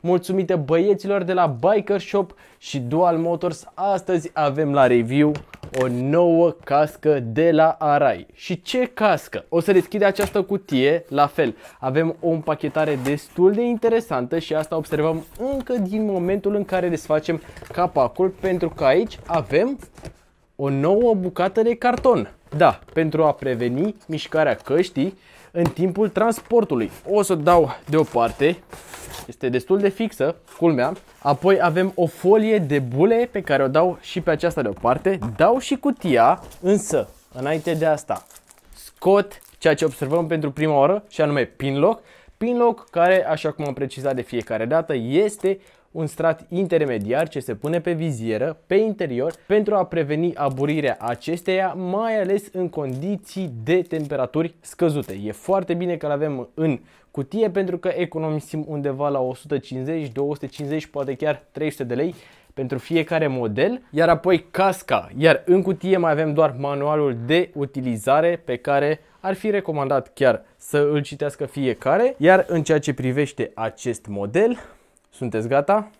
mulțumită băieților de la Biker Shop și Dual Motors. Astăzi avem la review o nouă cască de la Arai. Și ce cască? O să deschide această cutie, la fel. Avem o împachetare destul de interesantă și asta observăm încă din momentul în care desfacem capacul, pentru că aici avem o nouă bucată de carton. Da, pentru a preveni mișcarea căștii, în timpul transportului. O să dau deoparte, este destul de fixă, culmea. Apoi avem o folie de bule pe care o dau și pe aceasta deoparte. Dau și cutia, însă, înainte de asta, scot ceea ce observăm pentru prima oară și anume pinlock. Pinlock care, așa cum am precizat de fiecare dată, este un strat intermediar ce se pune pe vizieră, pe interior, pentru a preveni aburirea acesteia, mai ales în condiții de temperaturi scăzute. E foarte bine că l-avem în cutie pentru că economisim undeva la 150, 250, poate chiar 300 de lei pentru fiecare model, iar apoi casca, iar în cutie mai avem doar manualul de utilizare pe care ar fi recomandat chiar să îl citească fiecare, iar în ceea ce privește acest model, sunteți gata?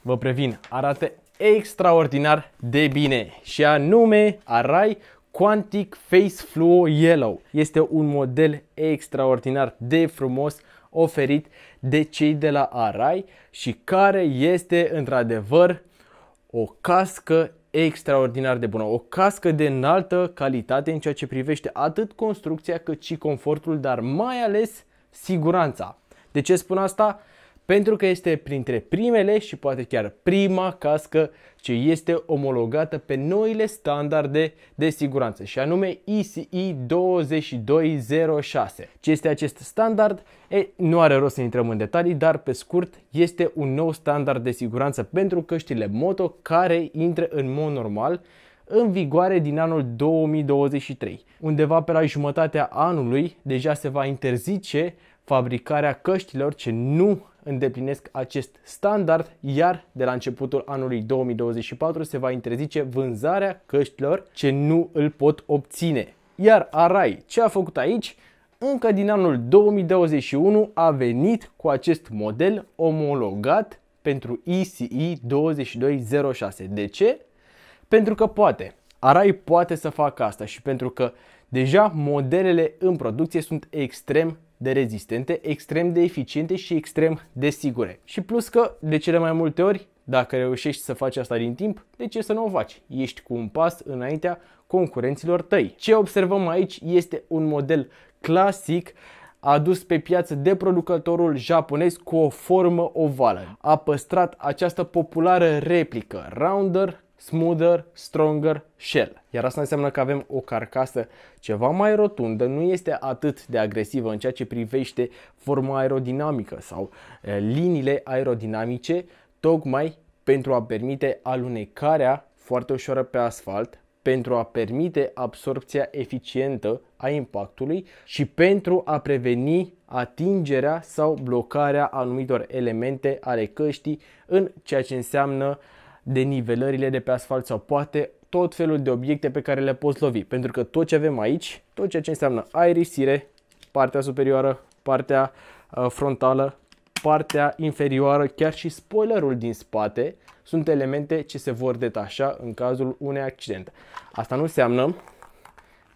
Vă previn, arată extraordinar de bine și anume Arai Quantic Face Fluo Yellow. Este un model extraordinar de frumos oferit de cei de la Arai și care este într-adevăr o cască extraordinar de bună, o cască de înaltă calitate în ceea ce privește atât construcția cât și confortul, dar mai ales siguranța. De ce spun asta? pentru că este printre primele și poate chiar prima cască ce este omologată pe noile standarde de siguranță și anume ECE 2206. Ce este acest standard? E, nu are rost să intrăm în detalii, dar pe scurt este un nou standard de siguranță pentru căștile moto care intră în mod normal în vigoare din anul 2023. Undeva pe la jumătatea anului deja se va interzice fabricarea căștilor ce nu îndeplinesc acest standard, iar de la începutul anului 2024 se va interzice vânzarea căștilor ce nu îl pot obține. Iar Arai, ce a făcut aici? Încă din anul 2021 a venit cu acest model omologat pentru ECE 2206. De ce? Pentru că poate. Arai poate să facă asta și pentru că deja modelele în producție sunt extrem de rezistente, extrem de eficiente și extrem de sigure. Și plus că, de cele mai multe ori, dacă reușești să faci asta din timp, de ce să nu o faci? Ești cu un pas înaintea concurenților tăi. Ce observăm aici este un model clasic adus pe piață de producătorul japonez cu o formă ovală. A păstrat această populară replică Rounder smoother, stronger shell. Iar asta înseamnă că avem o carcasă ceva mai rotundă, nu este atât de agresivă în ceea ce privește forma aerodinamică sau liniile aerodinamice, tocmai pentru a permite alunecarea foarte ușoară pe asfalt, pentru a permite absorpția eficientă a impactului și pentru a preveni atingerea sau blocarea anumitor elemente ale căștii în ceea ce înseamnă de nivelările de pe asfalt sau poate tot felul de obiecte pe care le poți lovi. Pentru că tot ce avem aici, tot ceea ce înseamnă aerisire, partea superioară, partea uh, frontală, partea inferioară, chiar și spoilerul din spate, sunt elemente ce se vor detașa în cazul unei accidente. Asta nu înseamnă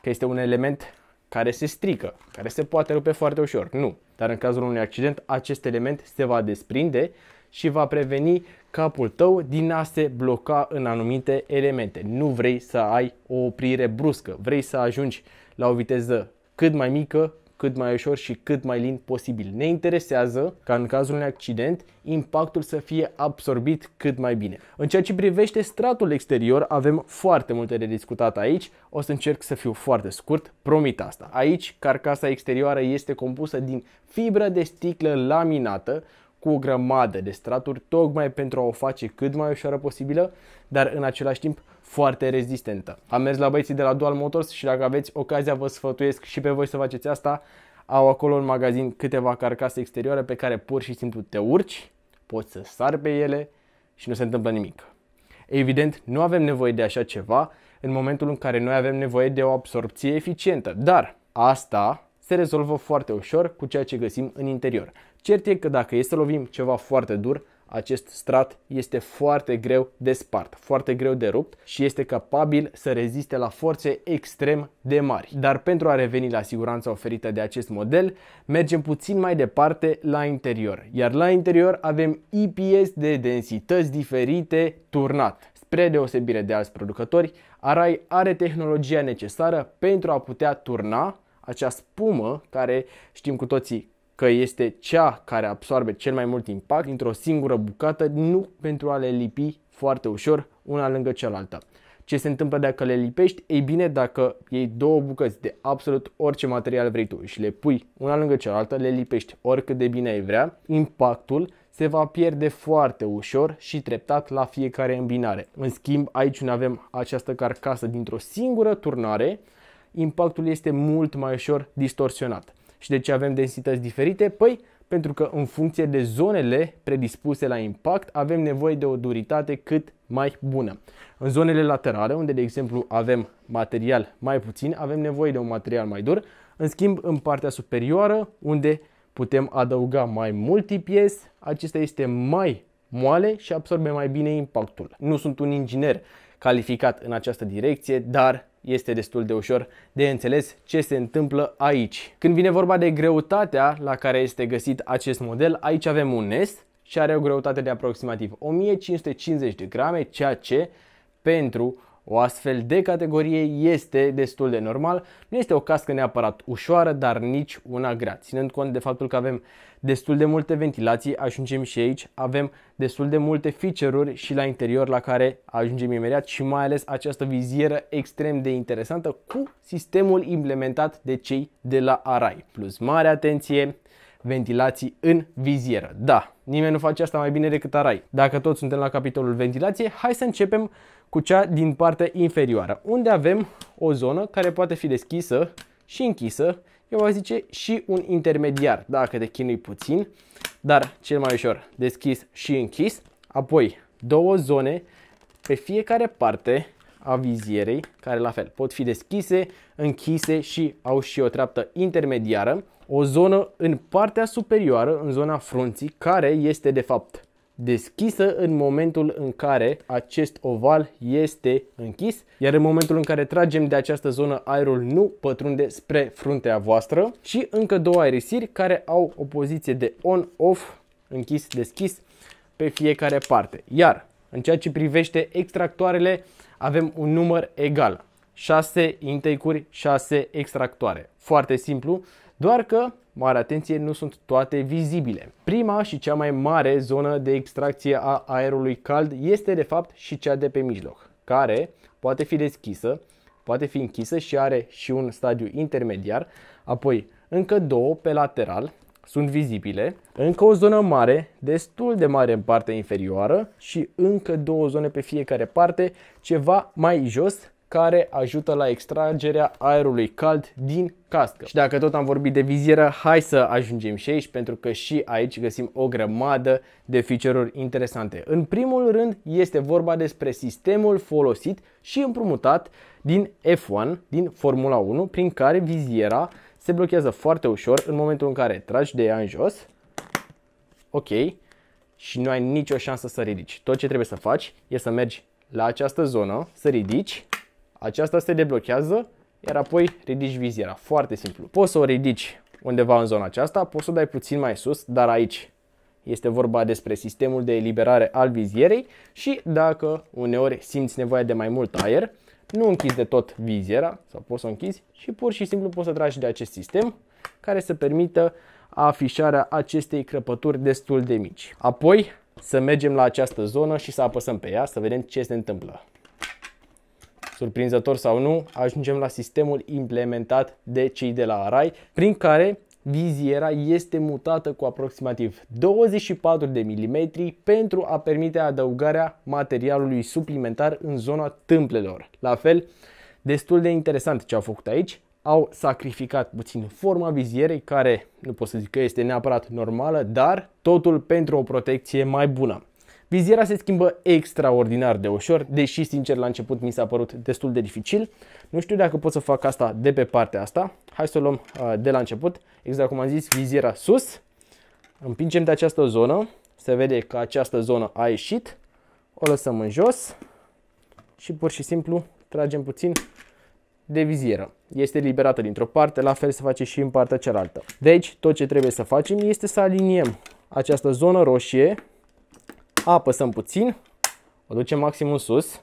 că este un element care se strică, care se poate rupe foarte ușor. Nu. Dar în cazul unui accident, acest element se va desprinde și va preveni capul tău din a se bloca în anumite elemente. Nu vrei să ai o oprire bruscă, vrei să ajungi la o viteză cât mai mică, cât mai ușor și cât mai lin posibil. Ne interesează ca în cazul unui accident impactul să fie absorbit cât mai bine. În ceea ce privește stratul exterior avem foarte multe de discutat aici, o să încerc să fiu foarte scurt, promit asta. Aici carcasa exterioară este compusă din fibră de sticlă laminată cu o grămadă de straturi, tocmai pentru a o face cât mai ușoară posibilă, dar în același timp foarte rezistentă. Am mers la băieții de la Dual Motors și dacă aveți ocazia vă sfătuiesc și pe voi să faceți asta, au acolo în magazin câteva carcase exterioare pe care pur și simplu te urci, poți să sari pe ele și nu se întâmplă nimic. Evident, nu avem nevoie de așa ceva în momentul în care noi avem nevoie de o absorpție eficientă, dar asta se rezolvă foarte ușor cu ceea ce găsim în interior. Cert e că dacă este să lovim ceva foarte dur, acest strat este foarte greu de spart, foarte greu de rupt și este capabil să reziste la forțe extrem de mari. Dar pentru a reveni la siguranța oferită de acest model, mergem puțin mai departe la interior. Iar la interior avem IPS de densități diferite turnat. Spre deosebire de alți producători, Arai are tehnologia necesară pentru a putea turna acea spumă care știm cu toții că este cea care absorbe cel mai mult impact dintr-o singură bucată, nu pentru a le lipi foarte ușor una lângă cealaltă. Ce se întâmplă dacă le lipești? Ei bine, dacă iei două bucăți de absolut orice material vrei tu și le pui una lângă cealaltă, le lipești oricât de bine ai vrea, impactul se va pierde foarte ușor și treptat la fiecare îmbinare. În schimb, aici unde avem această carcasă dintr-o singură turnare, impactul este mult mai ușor distorsionat. Și de ce avem densități diferite? Păi pentru că în funcție de zonele predispuse la impact avem nevoie de o duritate cât mai bună. În zonele laterale, unde de exemplu avem material mai puțin, avem nevoie de un material mai dur. În schimb, în partea superioară, unde putem adăuga mai multipies, acesta este mai moale și absorbe mai bine impactul. Nu sunt un inginer calificat în această direcție, dar este destul de ușor de înțeles ce se întâmplă aici. Când vine vorba de greutatea la care este găsit acest model, aici avem un nest și are o greutate de aproximativ 1550 de grame, ceea ce pentru o astfel de categorie este destul de normal, nu este o cască neapărat ușoară, dar nici una grea. Ținând cont de faptul că avem destul de multe ventilații, ajungem și aici, avem destul de multe feature-uri și la interior la care ajungem imediat și mai ales această vizieră extrem de interesantă cu sistemul implementat de cei de la Arai. Plus mare atenție, ventilații în vizieră. Da, nimeni nu face asta mai bine decât Arai. Dacă toți suntem la capitolul ventilație, hai să începem cu cea din partea inferioară, unde avem o zonă care poate fi deschisă și închisă, eu vă zice și un intermediar, dacă te chinui puțin, dar cel mai ușor deschis și închis, apoi două zone pe fiecare parte a vizierei, care la fel pot fi deschise, închise și au și o treaptă intermediară, o zonă în partea superioară, în zona frunții, care este de fapt deschisă în momentul în care acest oval este închis, iar în momentul în care tragem de această zonă aerul nu pătrunde spre fruntea voastră și încă două aerisiri care au o poziție de on-off, închis-deschis pe fiecare parte. Iar în ceea ce privește extractoarele avem un număr egal, 6 intake-uri, 6 extractoare. Foarte simplu, doar că, mare atenție, nu sunt toate vizibile. Prima și cea mai mare zonă de extracție a aerului cald este de fapt și cea de pe mijloc, care poate fi deschisă, poate fi închisă și are și un stadiu intermediar, apoi încă două pe lateral, sunt vizibile, încă o zonă mare, destul de mare în partea inferioară și încă două zone pe fiecare parte, ceva mai jos care ajută la extragerea aerului cald din cască. Și dacă tot am vorbit de vizieră, hai să ajungem și aici pentru că și aici găsim o grămadă de feature-uri interesante. În primul rând este vorba despre sistemul folosit și împrumutat din F1, din Formula 1, prin care viziera se blochează foarte ușor în momentul în care tragi de ea în jos. Ok. Și nu ai nicio șansă să ridici. Tot ce trebuie să faci e să mergi la această zonă, să ridici aceasta se deblochează, iar apoi ridici viziera. Foarte simplu. Poți să o ridici undeva în zona aceasta, poți să o dai puțin mai sus, dar aici este vorba despre sistemul de eliberare al vizierei și dacă uneori simți nevoia de mai mult aer, nu închizi de tot viziera sau poți să o închizi și pur și simplu poți să tragi de acest sistem care să permită afișarea acestei crăpături destul de mici. Apoi să mergem la această zonă și să apăsăm pe ea să vedem ce se întâmplă surprinzător sau nu, ajungem la sistemul implementat de cei de la Arai, prin care viziera este mutată cu aproximativ 24 de mm pentru a permite adăugarea materialului suplimentar în zona tâmplelor. La fel, destul de interesant ce au făcut aici, au sacrificat puțin forma vizierei, care nu pot să zic că este neapărat normală, dar totul pentru o protecție mai bună. Viziera se schimbă extraordinar de ușor, deși sincer la început mi s-a părut destul de dificil. Nu știu dacă pot să fac asta de pe partea asta. Hai să o luăm uh, de la început. Exact cum am zis, viziera sus. Împingem de această zonă. Se vede că această zonă a ieșit. O lăsăm în jos și pur și simplu tragem puțin de vizieră. Este liberată dintr-o parte, la fel se face și în partea cealaltă. Deci, tot ce trebuie să facem este să aliniem această zonă roșie apăsăm puțin, o ducem maxim în sus,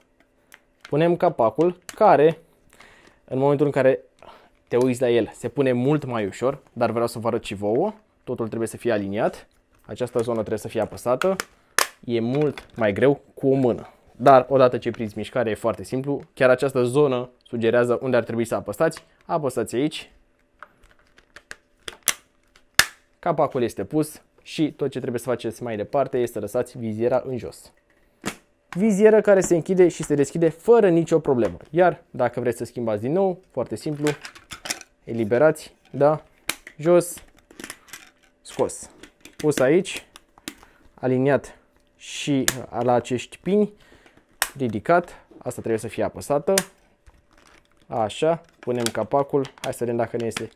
punem capacul care, în momentul în care te uiți la el, se pune mult mai ușor, dar vreau să vă arăt și vouă, totul trebuie să fie aliniat, această zonă trebuie să fie apăsată, e mult mai greu cu o mână. Dar odată ce prinzi mișcare e foarte simplu, chiar această zonă sugerează unde ar trebui să apăsați, apăsați aici, capacul este pus, și tot ce trebuie să faceți mai departe este să lăsați viziera în jos. Viziera care se închide și se deschide fără nicio problemă. Iar dacă vreți să schimbați din nou, foarte simplu, eliberați, da, jos, scos. Pus aici, aliniat și la acești pini, ridicat, asta trebuie să fie apăsată. Așa, punem capacul, hai să vedem dacă ne este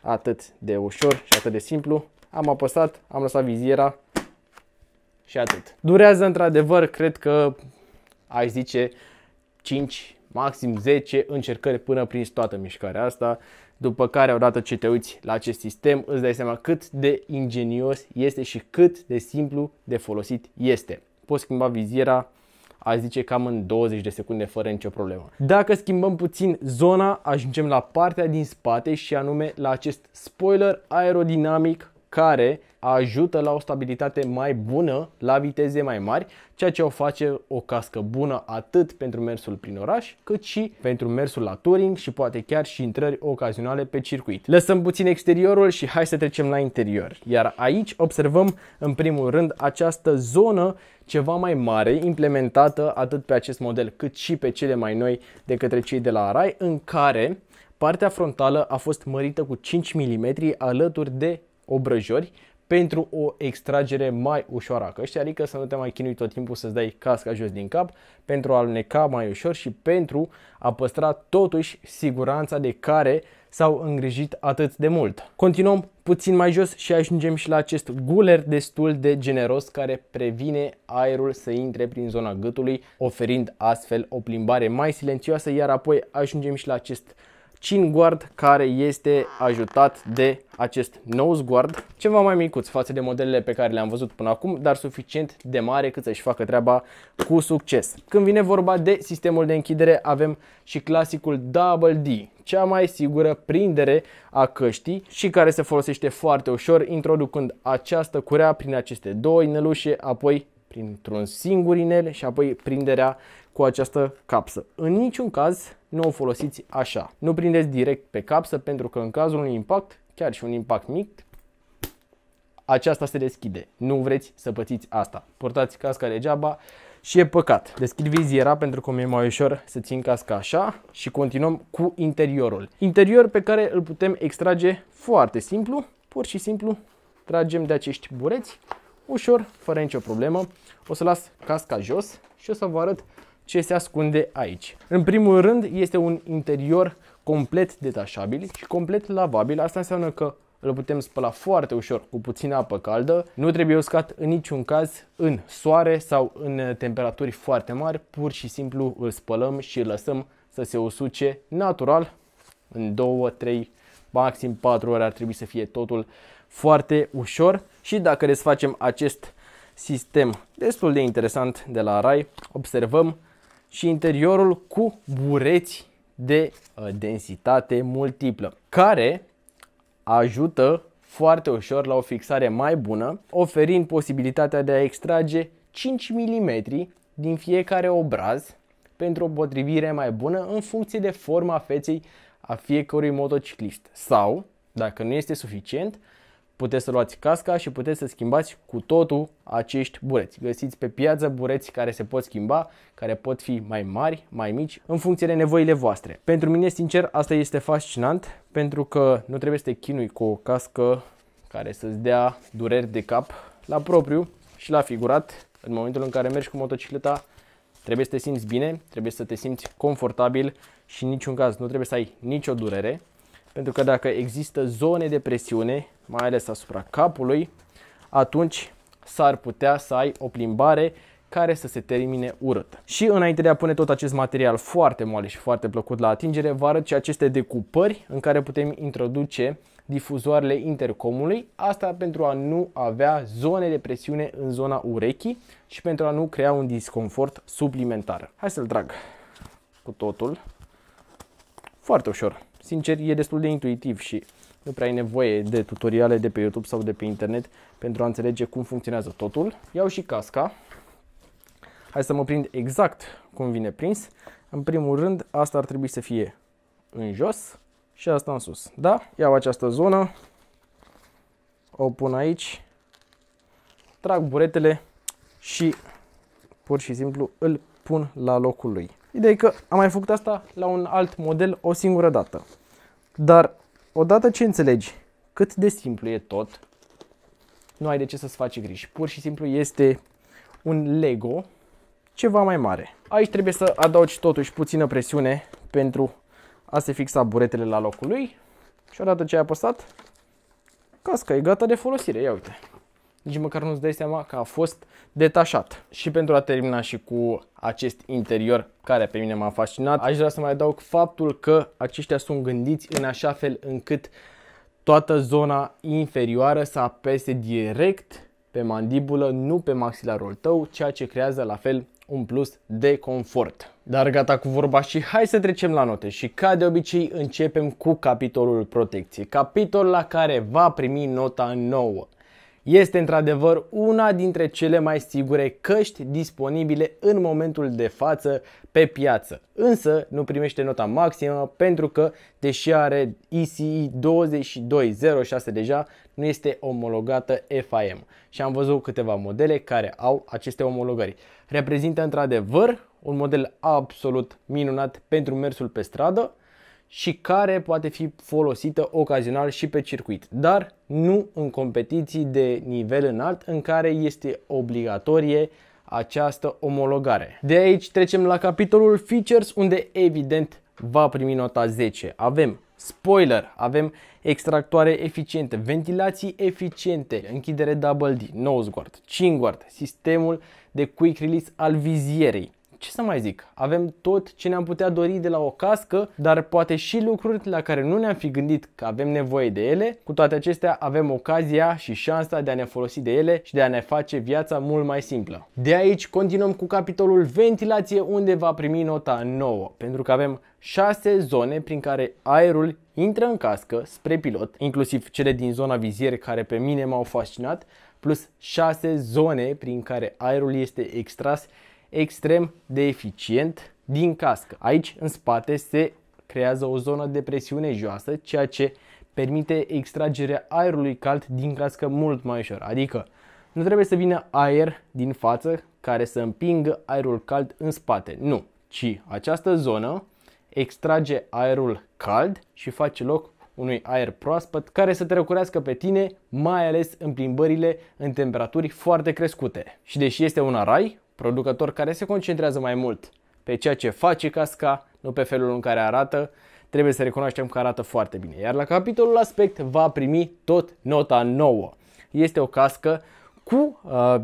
atât de ușor și atât de simplu am apăsat, am lăsat viziera și atât. Durează într-adevăr, cred că aș zice 5, maxim 10 încercări până prinzi toată mișcarea asta, după care odată ce te uiți la acest sistem îți dai seama cât de ingenios este și cât de simplu de folosit este. Poți schimba viziera, aș zice cam în 20 de secunde fără nicio problemă. Dacă schimbăm puțin zona, ajungem la partea din spate și anume la acest spoiler aerodinamic care ajută la o stabilitate mai bună la viteze mai mari, ceea ce o face o cască bună atât pentru mersul prin oraș, cât și pentru mersul la touring și poate chiar și intrări ocazionale pe circuit. Lăsăm puțin exteriorul și hai să trecem la interior. Iar aici observăm în primul rând această zonă ceva mai mare implementată atât pe acest model cât și pe cele mai noi de către cei de la Arai în care Partea frontală a fost mărită cu 5 mm alături de obrăjori pentru o extragere mai ușoară a căștii, adică să nu te mai chinui tot timpul să-ți dai casca jos din cap pentru a aluneca mai ușor și pentru a păstra totuși siguranța de care s-au îngrijit atât de mult. Continuăm puțin mai jos și ajungem și la acest guler destul de generos care previne aerul să intre prin zona gâtului, oferind astfel o plimbare mai silențioasă, iar apoi ajungem și la acest chin guard care este ajutat de acest nose guard, ceva mai micuț față de modelele pe care le-am văzut până acum, dar suficient de mare cât să-și facă treaba cu succes. Când vine vorba de sistemul de închidere, avem și clasicul Double D, cea mai sigură prindere a căștii și care se folosește foarte ușor, introducând această curea prin aceste două inelușe, apoi printr-un singur inel și apoi prinderea cu această capsă. În niciun caz nu o folosiți așa. Nu prindeți direct pe capsă pentru că în cazul unui impact, chiar și un impact mic, aceasta se deschide. Nu vreți să pățiți asta. Portați casca degeaba și e păcat. Deschid viziera pentru că mi-e mai ușor să țin casca așa și continuăm cu interiorul. Interior pe care îl putem extrage foarte simplu, pur și simplu tragem de acești bureți ușor, fără nicio problemă. O să las casca jos și o să vă arăt ce se ascunde aici. În primul rând este un interior complet detașabil și complet lavabil. Asta înseamnă că îl putem spăla foarte ușor cu puțină apă caldă. Nu trebuie uscat în niciun caz în soare sau în temperaturi foarte mari. Pur și simplu îl spălăm și îl lăsăm să se usuce natural în 2, 3, maxim 4 ore ar trebui să fie totul foarte ușor și dacă desfacem acest sistem destul de interesant de la Rai, observăm și interiorul cu bureți de uh, densitate multiplă, care ajută foarte ușor la o fixare mai bună, oferind posibilitatea de a extrage 5 mm din fiecare obraz pentru o potrivire mai bună în funcție de forma feței a fiecărui motociclist. Sau, dacă nu este suficient, puteți să luați casca și puteți să schimbați cu totul acești bureți. Găsiți pe piață bureți care se pot schimba, care pot fi mai mari, mai mici, în funcție de nevoile voastre. Pentru mine, sincer, asta este fascinant, pentru că nu trebuie să te chinui cu o cască care să-ți dea dureri de cap la propriu și la figurat. În momentul în care mergi cu motocicleta, trebuie să te simți bine, trebuie să te simți confortabil și în niciun caz nu trebuie să ai nicio durere, pentru că dacă există zone de presiune, mai ales asupra capului, atunci s-ar putea să ai o plimbare care să se termine urât. Și înainte de a pune tot acest material foarte moale și foarte plăcut la atingere, vă arăt și aceste decupări în care putem introduce difuzoarele intercomului, asta pentru a nu avea zone de presiune în zona urechii și pentru a nu crea un disconfort suplimentar. Hai să-l trag cu totul. Foarte ușor. Sincer, e destul de intuitiv și nu prea ai nevoie de tutoriale de pe YouTube sau de pe internet pentru a înțelege cum funcționează totul. Iau și casca. Hai să mă prind exact cum vine prins. În primul rând, asta ar trebui să fie în jos și asta în sus. Da? Iau această zonă, o pun aici, trag buretele și pur și simplu îl pun la locul lui. Ideea e că am mai făcut asta la un alt model o singură dată. Dar Odată ce înțelegi cât de simplu e tot, nu ai de ce să-ți faci griji. Pur și simplu este un Lego ceva mai mare. Aici trebuie să adaugi totuși puțină presiune pentru a se fixa buretele la locul lui și odată ce ai apăsat, casca e gata de folosire. Ia uite nici măcar nu-ți dai seama că a fost detașat. Și pentru a termina și cu acest interior care pe mine m-a fascinat, aș vrea să mai adaug faptul că aceștia sunt gândiți în așa fel încât toată zona inferioară să apese direct pe mandibulă, nu pe maxilarul tău, ceea ce creează la fel un plus de confort. Dar gata cu vorba și hai să trecem la note și ca de obicei începem cu capitolul protecție, capitol la care va primi nota nouă. Este într-adevăr una dintre cele mai sigure căști disponibile în momentul de față pe piață, însă nu primește nota maximă pentru că, deși are ECE 2206 deja, nu este omologată FIM și am văzut câteva modele care au aceste omologări. Reprezintă într-adevăr un model absolut minunat pentru mersul pe stradă, și care poate fi folosită ocazional și pe circuit, dar nu în competiții de nivel înalt în care este obligatorie această omologare. De aici trecem la capitolul features unde evident va primi nota 10. Avem spoiler, avem extractoare eficiente, ventilații eficiente, închidere double D, nose guard, chin guard, sistemul de quick release al vizierei, ce să mai zic, avem tot ce ne-am putea dori de la o cască, dar poate și lucruri la care nu ne-am fi gândit că avem nevoie de ele. Cu toate acestea, avem ocazia și șansa de a ne folosi de ele și de a ne face viața mult mai simplă. De aici continuăm cu capitolul ventilație unde va primi nota 9, pentru că avem 6 zone prin care aerul intră în cască spre pilot, inclusiv cele din zona vizier care pe mine m-au fascinat, plus 6 zone prin care aerul este extras extrem de eficient din cască. Aici, în spate, se creează o zonă de presiune joasă, ceea ce permite extragerea aerului cald din cască mult mai ușor. Adică nu trebuie să vină aer din față care să împingă aerul cald în spate. Nu, ci această zonă extrage aerul cald și face loc unui aer proaspăt care să te răcurească pe tine, mai ales în plimbările în temperaturi foarte crescute. Și deși este un arai, producător care se concentrează mai mult pe ceea ce face casca, nu pe felul în care arată, trebuie să recunoaștem că arată foarte bine. Iar la capitolul aspect va primi tot nota 9. Este o cască cu, uh,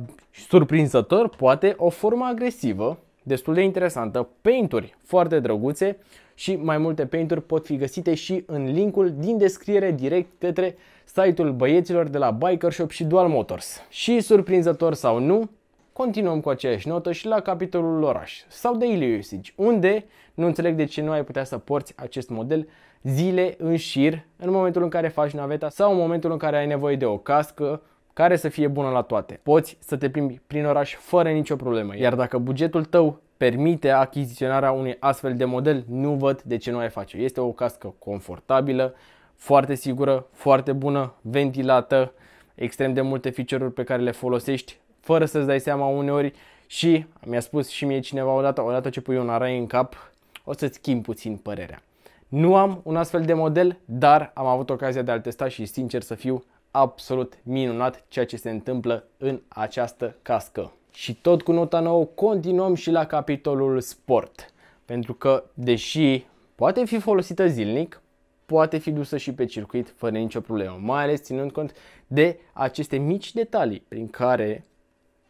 surprinzător, poate o formă agresivă, destul de interesantă, painturi foarte drăguțe și mai multe painturi pot fi găsite și în linkul din descriere direct către site-ul băieților de la Biker Shop și Dual Motors. Și surprinzător sau nu, Continuăm cu aceeași notă și la capitolul oraș sau daily usage, unde nu înțeleg de ce nu ai putea să porți acest model zile în șir în momentul în care faci naveta sau în momentul în care ai nevoie de o cască care să fie bună la toate. Poți să te plimbi prin oraș fără nicio problemă, iar dacă bugetul tău permite achiziționarea unui astfel de model, nu văd de ce nu ai face. Este o cască confortabilă, foarte sigură, foarte bună, ventilată, extrem de multe feature-uri pe care le folosești fără să-ți dai seama uneori și mi-a spus și mie cineva odată, odată ce pui un arai în cap, o să-ți schimb puțin părerea. Nu am un astfel de model, dar am avut ocazia de a-l testa și sincer să fiu absolut minunat ceea ce se întâmplă în această cască. Și tot cu nota nouă, continuăm și la capitolul sport, pentru că deși poate fi folosită zilnic, poate fi dusă și pe circuit fără nicio problemă, mai ales ținând cont de aceste mici detalii prin care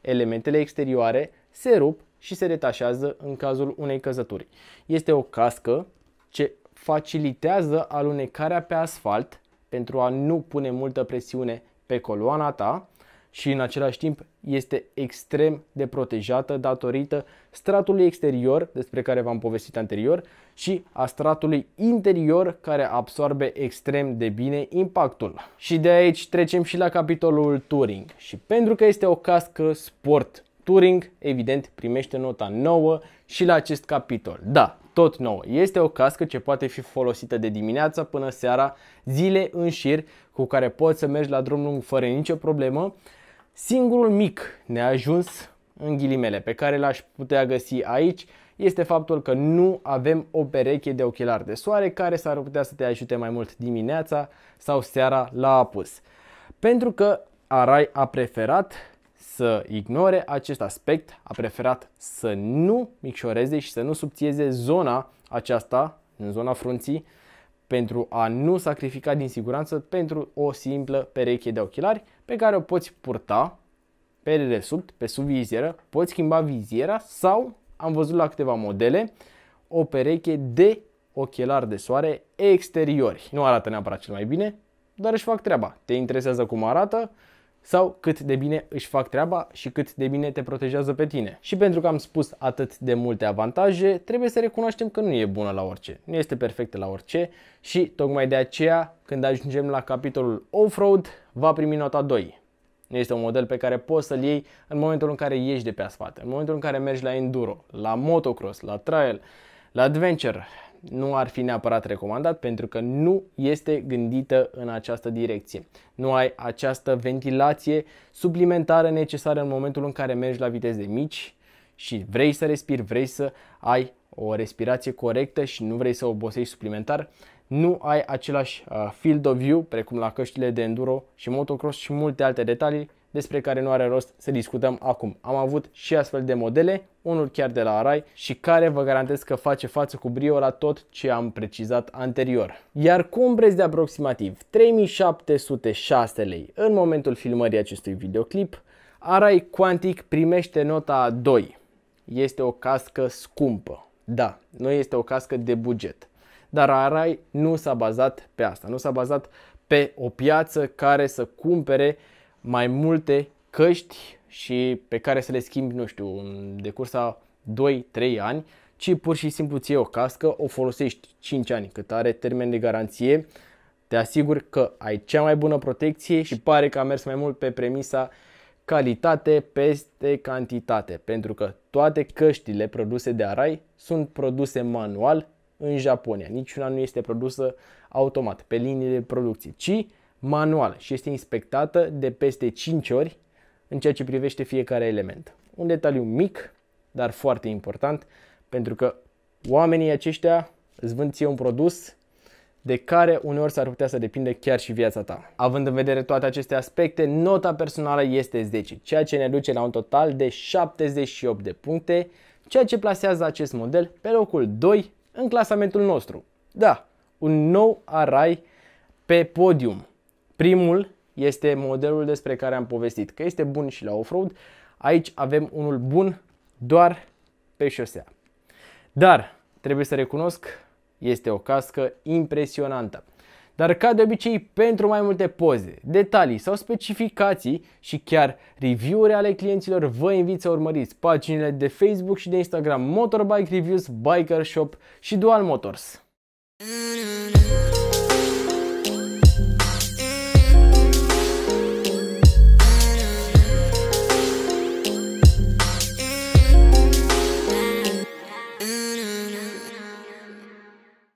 elementele exterioare se rup și se detașează în cazul unei căzături. Este o cască ce facilitează alunecarea pe asfalt pentru a nu pune multă presiune pe coloana ta și în același timp este extrem de protejată datorită stratului exterior despre care v-am povestit anterior și a stratului interior care absorbe extrem de bine impactul. Și de aici trecem și la capitolul Touring și pentru că este o cască sport Touring, evident, primește nota 9 și la acest capitol. Da, tot nouă. Este o cască ce poate fi folosită de dimineața până seara, zile în șir, cu care poți să mergi la drum lung fără nicio problemă Singurul mic neajuns în ghilimele pe care l-aș putea găsi aici este faptul că nu avem o pereche de ochelari de soare care s-ar putea să te ajute mai mult dimineața sau seara la apus. Pentru că Arai a preferat să ignore acest aspect, a preferat să nu micșoreze și să nu subțieze zona aceasta, în zona frunții, pentru a nu sacrifica din siguranță pentru o simplă pereche de ochelari pe care o poți purta pe resubt, pe sub vizieră, poți schimba viziera sau, am văzut la câteva modele, o pereche de ochelari de soare exteriori. Nu arată neapărat cel mai bine, dar își fac treaba. Te interesează cum arată? sau cât de bine își fac treaba și cât de bine te protejează pe tine. Și pentru că am spus atât de multe avantaje, trebuie să recunoaștem că nu e bună la orice, nu este perfectă la orice și tocmai de aceea, când ajungem la capitolul off-road, va primi nota 2. Nu este un model pe care poți să-l iei în momentul în care ieși de pe asfalt, în momentul în care mergi la enduro, la motocross, la trail, la adventure, nu ar fi neapărat recomandat pentru că nu este gândită în această direcție. Nu ai această ventilație suplimentară necesară în momentul în care mergi la viteze mici și vrei să respiri, vrei să ai o respirație corectă și nu vrei să obosești suplimentar, nu ai același uh, field of view precum la căștile de enduro și motocross și multe alte detalii despre care nu are rost să discutăm acum. Am avut și astfel de modele, unul chiar de la Arai și care vă garantez că face față cu brio la tot ce am precizat anterior. Iar cu un preț de aproximativ 3706 lei în momentul filmării acestui videoclip, Arai Quantic primește nota 2. Este o cască scumpă. Da, nu este o cască de buget. Dar Arai nu s-a bazat pe asta, nu s-a bazat pe o piață care să cumpere mai multe căști și pe care să le schimbi, nu știu, în decursa 2-3 ani, ci pur și simplu ție o cască, o folosești 5 ani cât are termen de garanție, te asiguri că ai cea mai bună protecție și pare că a mers mai mult pe premisa calitate peste cantitate, pentru că toate căștile produse de Arai sunt produse manual în Japonia. Niciuna nu este produsă automat pe linie de producție, ci manual și este inspectată de peste 5 ori în ceea ce privește fiecare element. Un detaliu mic, dar foarte important, pentru că oamenii aceștia îți vând ție un produs de care uneori s-ar putea să depinde chiar și viața ta. Având în vedere toate aceste aspecte, nota personală este 10, ceea ce ne duce la un total de 78 de puncte, ceea ce plasează acest model pe locul 2 în clasamentul nostru. Da, un nou arai pe podium. Primul este modelul despre care am povestit, că este bun și la off-road. Aici avem unul bun doar pe șosea. Dar trebuie să recunosc, este o cască impresionantă. Dar ca de obicei, pentru mai multe poze, detalii sau specificații și chiar review-uri ale clienților, vă invit să urmăriți paginile de Facebook și de Instagram Motorbike Reviews, Biker Shop și Dual Motors.